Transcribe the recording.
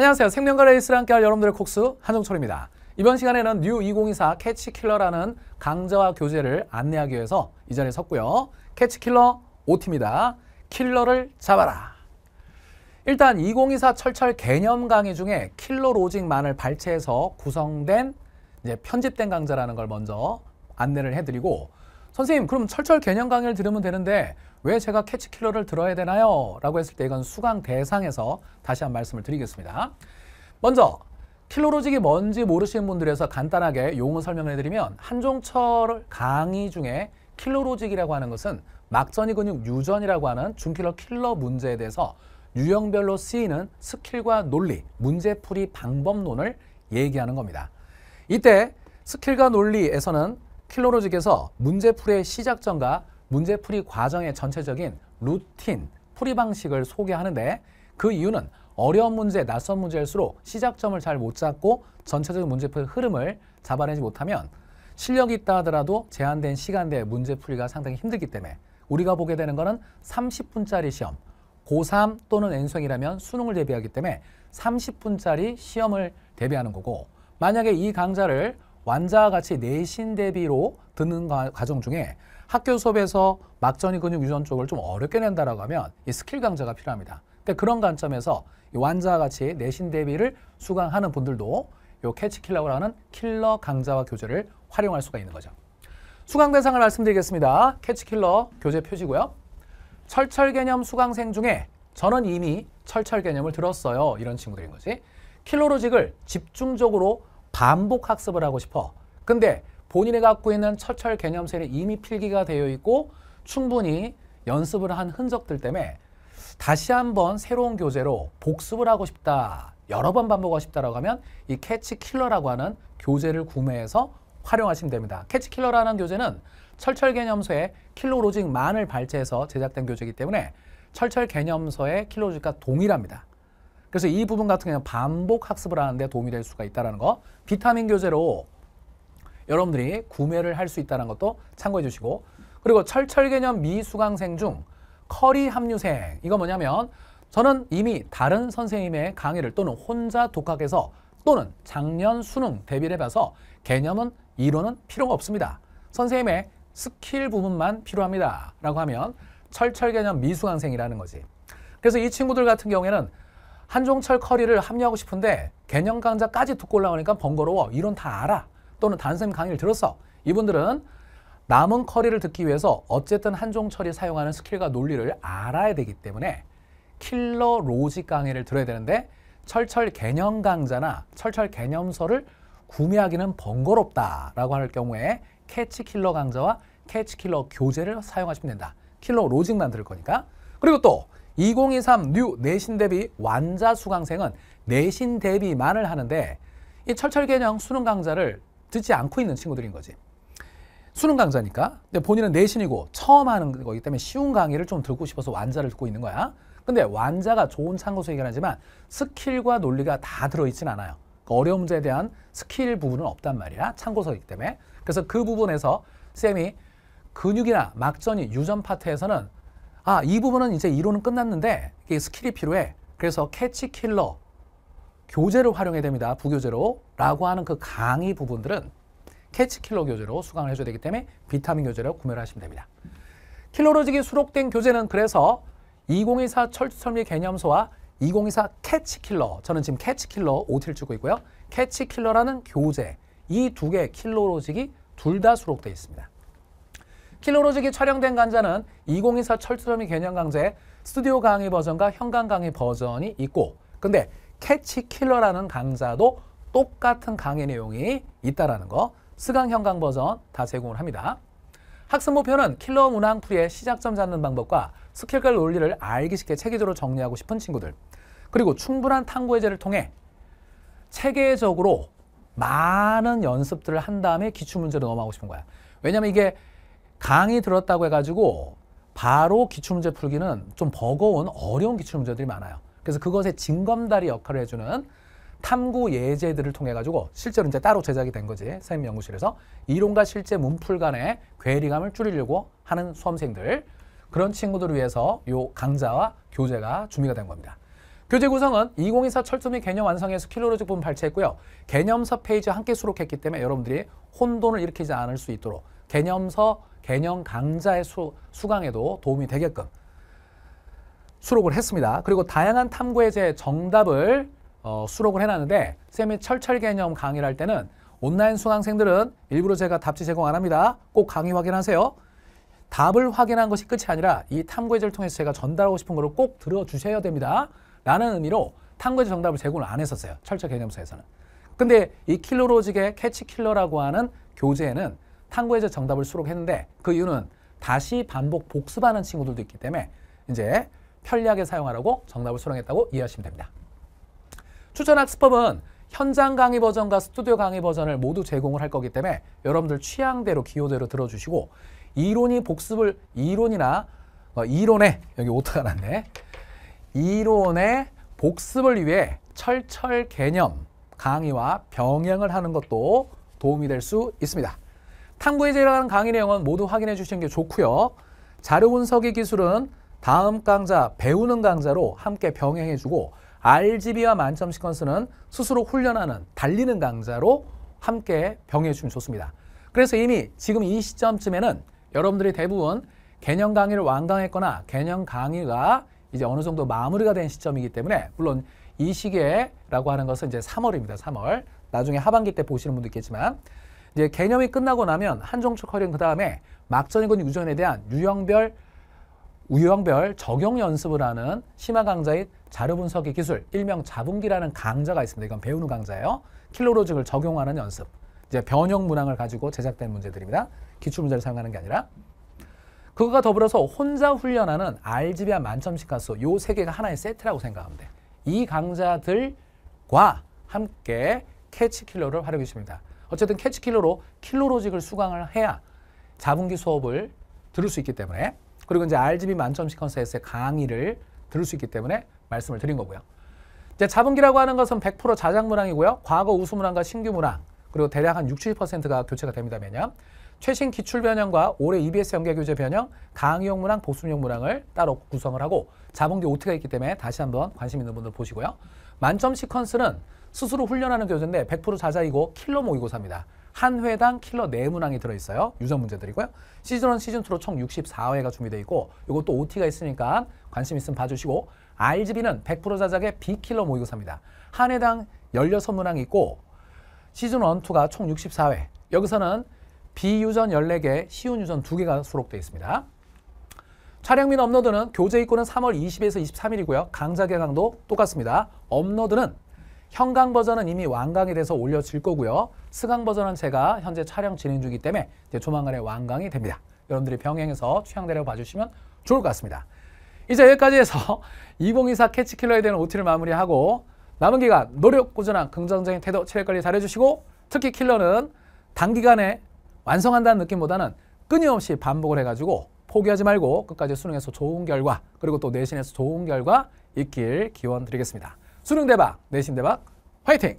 안녕하세요. 생명과 레이스를 함께할 여러분들의 콕스 한종철입니다. 이번 시간에는 뉴 2024 캐치킬러라는 강좌와 교재를 안내하기 위해서 이 자리에 섰고요. 캐치킬러 5T입니다. 킬러를 잡아라. 일단 2024 철철 개념 강의 중에 킬러 로직만을 발췌해서 구성된 이제 편집된 강좌라는 걸 먼저 안내를 해드리고 선생님 그럼 철철 개념 강의를 들으면 되는데 왜 제가 캐치킬러를 들어야 되나요? 라고 했을 때 이건 수강 대상에서 다시 한 말씀을 드리겠습니다. 먼저 킬러로직이 뭔지 모르시는 분들에서 간단하게 용어 설명을 해드리면 한종철 강의 중에 킬러로직이라고 하는 것은 막전이 근육 유전이라고 하는 중킬러 킬러 문제에 대해서 유형별로 쓰이는 스킬과 논리, 문제풀이 방법론을 얘기하는 겁니다. 이때 스킬과 논리에서는 킬로로직에서 문제풀이의 시작점과 문제풀이 과정의 전체적인 루틴, 풀이 방식을 소개하는데 그 이유는 어려운 문제, 낯선 문제일수록 시작점을 잘 못 잡고 전체적인 문제풀 흐름을 잡아내지 못하면 실력이 있다 하더라도 제한된 시간대에 문제풀이가 상당히 힘들기 때문에 우리가 보게 되는 것은 30분짜리 시험, 고3 또는 N수행이라면 수능을 대비하기 때문에 30분짜리 시험을 대비하는 거고 만약에 이 강좌를 완자와 같이 내신 대비로 듣는 과정 중에 학교 수업에서 막전이 근육 유전 쪽을 좀 어렵게 낸다라고 하면 이 스킬 강좌가 필요합니다. 근데 그런 관점에서 완자와 같이 내신 대비를 수강하는 분들도 요 캐치 킬러라고 하는 킬러 강좌와 교재를 활용할 수가 있는 거죠. 수강 대상을 말씀드리겠습니다. 캐치 킬러 교재 표지고요. 철철 개념 수강생 중에 저는 이미 철철 개념을 들었어요. 이런 친구들인 거지. 킬로로직을 집중적으로 반복 학습을 하고 싶어. 근데 본인이 갖고 있는 철철 개념세는 이미 필기가 되어 있고 충분히 연습을 한 흔적들 때문에 다시 한번 새로운 교재로 복습을 하고 싶다. 여러 번 반복하고 싶다라고 하면 이 캐치 킬러라고 하는 교재를 구매해서 활용하시면 됩니다. 캐치 킬러라는 교재는 철철 개념서에 킬로로직만을 발췌해서 제작된 교재이기 때문에 철철 개념서의 킬로로직과 동일합니다. 그래서 이 부분 같은 경우는 반복 학습을 하는데 도움이 될 수가 있다는 거. 비타민 교재로 여러분들이 구매를 할 수 있다는 것도 참고해 주시고 그리고 철철 개념 미수강생 중 커리 합류생 이거 뭐냐면 저는 이미 다른 선생님의 강의를 또는 혼자 독학해서 또는 작년 수능 대비를 해봐서 개념은 이론은 필요가 없습니다. 선생님의 스킬 부분만 필요합니다. 라고 하면 철철 개념 미수강생이라는 거지. 그래서 이 친구들 같은 경우에는 한종철 커리를 합류하고 싶은데 개념 강좌까지 듣고 올라오니까 번거로워. 이론 다 알아. 또는 단쌤 강의를 들었어. 이분들은 남은 커리를 듣기 위해서 어쨌든 한종철이 사용하는 스킬과 논리를 알아야 되기 때문에 킬러 로직 강의를 들어야 되는데 철철 개념 강좌나 철철 개념서를 구매하기는 번거롭다라고 할 경우에 캐치 킬러 강좌와 캐치 킬러 교재를 사용하시면 된다. 킬러 로직만 들을 거니까. 그리고 또 2023뉴 내신 대비 완자 수강생은 내신 대비만을 하는데 이 철철 개념 수능 강좌를 듣지 않고 있는 친구들인 거지. 수능 강좌니까. 근데 본인은 내신이고 처음 하는 거기 때문에 쉬운 강의를 좀 듣고 싶어서 완자를 듣고 있는 거야. 근데 완자가 좋은 참고수이긴 하지만 스킬과 논리가 다 들어있진 않아요. 그 그러니까 어려운 문제에 대한 스킬 부분은 없단 말이야. 참고서이기 때문에. 그래서 그 부분에서 쌤이 근육이나 막전이 유전 파트에서는 아, 이 부분은 이제 이론은 끝났는데 이게 스킬이 필요해. 그래서 캐치 킬러 교재를 활용해야 됩니다. 부교재로 라고 하는 그 강의 부분들은 캐치 킬러 교재로 수강을 해줘야 되기 때문에 비타민 교재를 구매를 하시면 됩니다. 킬러로직이 수록된 교재는 그래서 2024 철수설계 개념서와 2024 캐치킬러, 저는 지금 캐치킬러 OT를 주고 있고요. 캐치킬러라는 교재, 이 두 개 킬러로직이 둘 다 수록되어 있습니다. 킬로로직이 촬영된 강좌는2024 철수점이 개념 강좌에 스튜디오 강의 버전과 현강 강의 버전이 있고 근데 캐치 킬러라는 강좌도 똑같은 강의 내용이 있다라는 거 스강 현강 버전 다 제공을 합니다. 학습 목표는 킬러 문항 풀이의 시작점 잡는 방법과 스킬과 논리를 알기 쉽게 체계적으로 정리하고 싶은 친구들 그리고 충분한 탐구 해제를 통해 체계적으로 많은 연습들을 한 다음에 기출문제로 넘어가고 싶은 거야. 왜냐면 이게 강의 들었다고 해가지고 바로 기출문제 풀기는 좀 버거운 어려운 기출문제들이 많아요. 그래서 그것의 징검다리 역할을 해주는 탐구 예제들을 통해 가지고 실제로 이제 따로 제작이 된 거지 선생님 연구실에서 이론과 실제 문풀 간의 괴리감을 줄이려고 하는 수험생들 그런 친구들을 위해서 요 강좌와 교재가 준비가 된 겁니다. 교재 구성은 2024 철수 및 개념 완성에서 킬로로직 부분 발췌했고요. 개념서 페이지 함께 수록했기 때문에 여러분들이 혼돈을 일으키지 않을 수 있도록 개념서, 개념 강좌의 수, 수강에도 도움이 되게끔 수록을 했습니다. 그리고 다양한 탐구의 정답을 어, 수록을 해놨는데 쌤이 철철 개념 강의를 할 때는 온라인 수강생들은 일부러 제가 답지 제공 안 합니다. 꼭 강의 확인하세요. 답을 확인한 것이 끝이 아니라 이 탐구의 제를 통해서 제가 전달하고 싶은 거를 꼭 들어주셔야 됩니다. 라는 의미로 탐구의 제 정답을 제공을 안 했었어요. 철철 개념서에서는. 근데 이 킬러로직의 캐치킬러라고 하는 교재에는 탐구해서 정답을 수록했는데 그 이유는 다시 반복 복습하는 친구들도 있기 때문에 이제 편리하게 사용하라고 정답을 수록했다고 이해하시면 됩니다. 추천 학습법은 현장 강의 버전과 스튜디오 강의 버전을 모두 제공을 할 거기 때문에 여러분들 취향대로 기호대로 들어주시고 이론이 복습을 이론이나 어, 이론에 여기 오타가 났네 이론의 복습을 위해 철철 개념 강의와 병행을 하는 것도 도움이 될 수 있습니다. 탐구에 들어가는 강의 내용은 모두 확인해 주시는 게 좋고요. 자료 분석의 기술은 다음 강좌 배우는 강좌로 함께 병행해 주고 RGB와 만점 시퀀스는 스스로 훈련하는 달리는 강좌로 함께 병행해 주면 좋습니다. 그래서 이미 지금 이 시점쯤에는 여러분들이 대부분 개념 강의를 완강했거나 개념 강의가 이제 어느 정도 마무리가 된 시점이기 때문에 물론 이 시기라고 하는 것은 이제 3월입니다. 3월. 나중에 하반기 때 보시는 분도 있겠지만 이제 개념이 끝나고 나면 한정축 커리그 다음에 막전이건 유전에 대한 유형별 유형별 적용 연습을 하는 심화 강좌인 자료 분석의 기술, 일명 자분기라는 강좌가 있습니다. 이건 배우는 강좌예요. 킬로로직을 적용하는 연습. 이제 변형 문항을 가지고 제작된 문제들입니다. 기출 문제를 사용하는 게 아니라 그거가 더불어서 혼자 훈련하는 RGB와 만점식 가수 요 세 개가 하나의 세트라고 생각하면 돼. 이 강좌들과 함께 캐치 킬러를 활용해 주십니다. 어쨌든 캐치킬러로 킬로로직을 수강을 해야 자분기 수업을 들을 수 있기 때문에 그리고 이제 RGB 만점 시퀀스에서의 강의를 들을 수 있기 때문에 말씀을 드린 거고요. 이제 자분기라고 하는 것은 100% 자작문항이고요. 과거 우수문항과 신규문항 그리고 대략 한 60, 가 교체가 됩니다. 매년. 최신 기출 변형과 올해 EBS 연계 교재 변형, 강의용 문항, 복수용 문항을 따로 구성을 하고 자본기 오트가 있기 때문에 다시 한번 관심 있는 분들 보시고요. 만점 시퀀스는 스스로 훈련하는 교재인데 100% 자자이고 킬러 모의고사입니다. 한 회당 킬러 4문항이 들어있어요. 유전 문제들이고요. 시즌1, 시즌2로 총 64회가 준비되어 있고 이것도 OT가 있으니까 관심 있으면 봐주시고 RGB는 100% 자작의 B킬러 모의고사입니다. 한 회당 16문항이 있고 시즌1, 2가 총 64회 여기서는 비유전 14개, 시운 유전 2개가 수록되어 있습니다. 촬영 및 업로드는 교재 입고는 3월 20에서 23일이고요. 강좌 개강도 똑같습니다. 업로드는 현강 버전은 이미 완강이 돼서 올려질 거고요. 승강 버전은 제가 현재 촬영 진행 중이기 때문에 조만간에 완강이 됩니다. 여러분들이 병행해서 취향대로 봐주시면 좋을 것 같습니다. 이제 여기까지 해서 2024 캐치킬러에 대한 OT를 마무리하고 남은 기간 노력 꾸준한 긍정적인 태도 체력관리 잘해주시고 특히 킬러는 단기간에 완성한다는 느낌보다는 끊임없이 반복을 해가지고 포기하지 말고 끝까지 수능에서 좋은 결과 그리고 또 내신에서 좋은 결과 있길 기원 드리겠습니다. 수능 대박, 내신 대박, 화이팅!